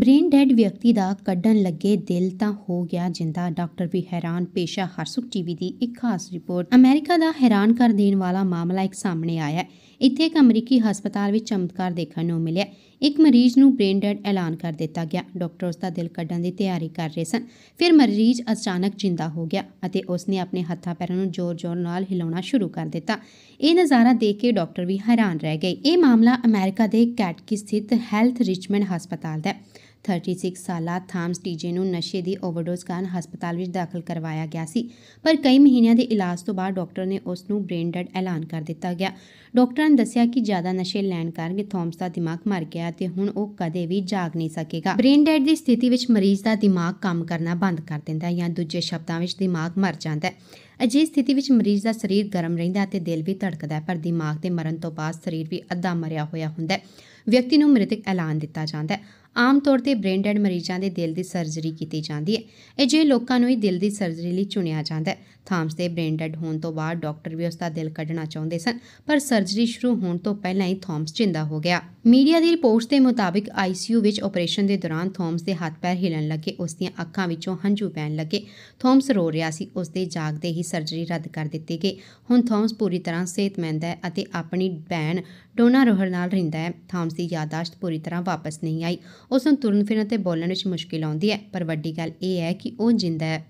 brain dad ਵਿਅਕਤੀ ਦਾ ਕੱਢਣ ਲੱਗੇ ਦਿਲ ਤਾਂ ਹੋ ਗਿਆ ਜਿੰਦਾ ਡਾਕਟਰ ਵੀ ਹੈਰਾਨ ਪੇਸ਼ਾ ਹਰਸੁਖ ਟੀਵੀ ਦੀ ਇੱਕ ਖਾਸ ਰਿਪੋਰਟ ਅਮਰੀਕਾ ਦਾ ਹੈਰਾਨ ਕਰ ਦੇਣ ਵਾਲਾ ਮਾਮਲਾ ਇੱਕ ਸਾਹਮਣੇ ਆਇਆ ਹੈ ਇੱਥੇ ਇੱਕ ਅਮਰੀਕੀ ਹਸਪਤਾਲ ਵਿੱਚ ਚਮਤਕਾਰ ਦੇਖਣ ਨੂੰ ਮਿਲਿਆ ਇੱਕ ਮਰੀਜ਼ ਨੂੰ ਬ੍ਰੇਨ ਡੈਡ ਐਲਾਨ ਕਰ ਦਿੱਤਾ ਗਿਆ ਡਾਕਟਰ ਉਸ ਦਾ ਦਿਲ ਕੱਢਣ ਦੀ ਤਿਆਰੀ ਕਰ ਰਹੇ ਸਨ ਫਿਰ ਮਰੀਜ਼ ਅਚਾਨਕ ਜਿੰਦਾ ਹੋ ਗਿਆ ਅਤੇ ਉਸ ਨੇ ਆਪਣੇ ਹੱਥਾਂ ਪੈਰਾਂ ਨੂੰ ਜ਼ੋਰ-ਜ਼ੋਰ ਨਾਲ ਹਿਲਾਉਣਾ ਸ਼ੁਰੂ ਕਰ ਦਿੱਤਾ ਇਹ ਨਜ਼ਾਰਾ ਦੇਖ ਕੇ ਡਾਕਟਰ ਵੀ ਹੈਰਾਨ ਰਹਿ ਗਏ ਇਹ ਮਾਮਲਾ ਅਮਰੀਕਾ ਦੇ ਕੈਟਕੀ ਸਥਿਤ ਹੈਲਥ ਰਿਚਮੰਡ ਹਸਪਤਾਲ ਦਾ ਹੈ 36 ਸਾਲਾ ਥਾਮਸ ਟੀਜੇ ਨੂੰ ਨਸ਼ੇ ਦੀ ਓਵਰਡੋਜ਼ ਕਾਰਨ ਹਸਪਤਾਲ ਵਿੱਚ ਦਾਖਲ ਕਰਵਾਇਆ ਗਿਆ ਸੀ ਪਰ ਕਈ ਮਹੀਨਿਆਂ ਦੇ ਇਲਾਜ ਤੋਂ ਬਾਅਦ ਡਾਕਟਰ ਨੇ ਉਸ ਨੂੰ ਬ੍ਰੇਨ ਡੈਡ ਐਲਾਨ ਕਰ ਦਿੱਤਾ ਗਿਆ ਡਾਕਟਰਾਂ ਨੇ ਦੱਸਿਆ ਕਿ ਜ਼ਿਆਦਾ ਨਸ਼ੇ ਲੈਣ ਕਾਰਨ ਥਾਮਸ ਦਾ ਦਿਮਾਗ ਮਰ ਗਿਆ ਤੇ ਹੁਣ ਉਹ ਕਦੇ ਵੀ ਜਾਗ ਨਹੀਂ ਸਕੇਗਾ ਬ੍ਰੇਨ ਡੈਡ ਦੀ ਸਥਿਤੀ ਵਿੱਚ ਮਰੀਜ਼ ਦਾ ਦਿਮਾਗ ਕੰਮ ਕਰਨਾ ਬੰਦ ਕਰ ਦਿੰਦਾ ਹੈ ਜਾਂ ਦੂਜੇ ਸ਼ਬਦਾਂ ਵਿੱਚ ਦਿਮਾਗ ਮਰ ਜਾਂਦਾ ਹੈ ਅਜੀਬ ਸਥਿਤੀ ਵਿੱਚ ਮਰੀਜ਼ ਦਾ ਸਰੀਰ ਗਰਮ ਰਹਿੰਦਾ ਅਤੇ ਦਿਲ ਵੀ ਧੜਕਦਾ ਪਰ ਦਿਮਾਗ ਦੇ ਮਰਨ ਤੋਂ ਬਾਅਦ ਸਰੀਰ ਵੀ ਅੱਧਾ ਮਰਿਆ ਹੋਇਆ ਹੁੰਦਾ ਹੈ ਵਿਅਕਤੀ ਨੂੰ ਮ੍ਰਿਤਕ ਐਲਾਨ ਦਿੱਤਾ ਜਾਂਦਾ ਹੈ ਆਮ ਤੌਰ ਤੇ ਬ੍ਰੇਨ ਡੈਡ ਮਰੀਜ਼ਾਂ ਦੇ ਦਿਲ ਦੀ ਸਰਜਰੀ ਕੀਤੀ ਜਾਂਦੀ ਹੈ ਇਹ ਜੇ ਲੋਕਾਂ ਨੂੰ ਹੀ ਦਿਲ ਦੀ ਸਰਜਰੀ ਲਈ ਚੁਣਿਆ ਜਾਂਦਾ ਹੈ ਥਾਮਸ ਦੇ ਬ੍ਰੇਨ ਡੈਡ ਹੋਣ ਤੋਂ ਬਾਅਦ ਡਾਕਟਰ ਵੀ ਉਸ ਦਾ ਦਿਲ ਕੱਢਣਾ ਚਾਹੁੰਦੇ ਸਨ ਪਰ ਸਰਜਰੀ ਸ਼ੁਰੂ ਹੋਣ ਤੋਂ ਪਹਿਲਾਂ ਹੀ ਥਾਮਸ ਜਿੰਦਾ ਹੋ ਗਿਆ ਮੀਡੀਆ ਦੀ ਰਿਪੋਰਟਸ ਦੇ ਮੁਤਾਬਿਕ ਆਈਸੀਯੂ ਵਿੱਚ ਆਪਰੇਸ਼ਨ ਦੇ ਦੌਰਾਨ ਥਾਮਸ ਦੇ ਹੱਥ ਪੈਰ ਹਿਲਣ ਲੱਗੇ ਉਸ ਦੀਆਂ ਅੱਖਾਂ ਵਿੱਚੋਂ ਹੰਝੂ ਪੈਣ ਲੱਗੇ ਥਾਮਸ ਰੋ ਰਿਹਾ ਸੀ ਉਸ ਦੇ ਜਾਗਦੇ ਹੀ ਸਰਜਰੀ ਰੱਦ ਕਰ ਦਿੱਤੀ ਗਈ ਹੁਣ ਥੌਮਸ ਪੂਰੀ ਤਰ੍ਹਾਂ ਸਿਹਤਮੰਦ ਹੈ ਅਤੇ ਆਪਣੀ ਭੈਣ ਡੋਨਾ ਰੋਹਰ ਨਾਲ ਰਹਿੰਦਾ ਹੈ ਥੌਮਸ ਦੀ ਯਾਦਾਸ਼ਤ ਪੂਰੀ ਤਰ੍ਹਾਂ ਵਾਪਸ ਨਹੀਂ ਆਈ ਉਸ ਨੂੰ ਤੁਰਨ ਫਿਰਨ ਅਤੇ ਬੋਲਣ ਵਿੱਚ ਮੁਸ਼ਕਿਲ ਆਉਂਦੀ ਹੈ ਪਰ ਵੱਡੀ ਗੱਲ ਇਹ ਹੈ ਕਿ ਉਹ ਜਿੰਦਾ ਹੈ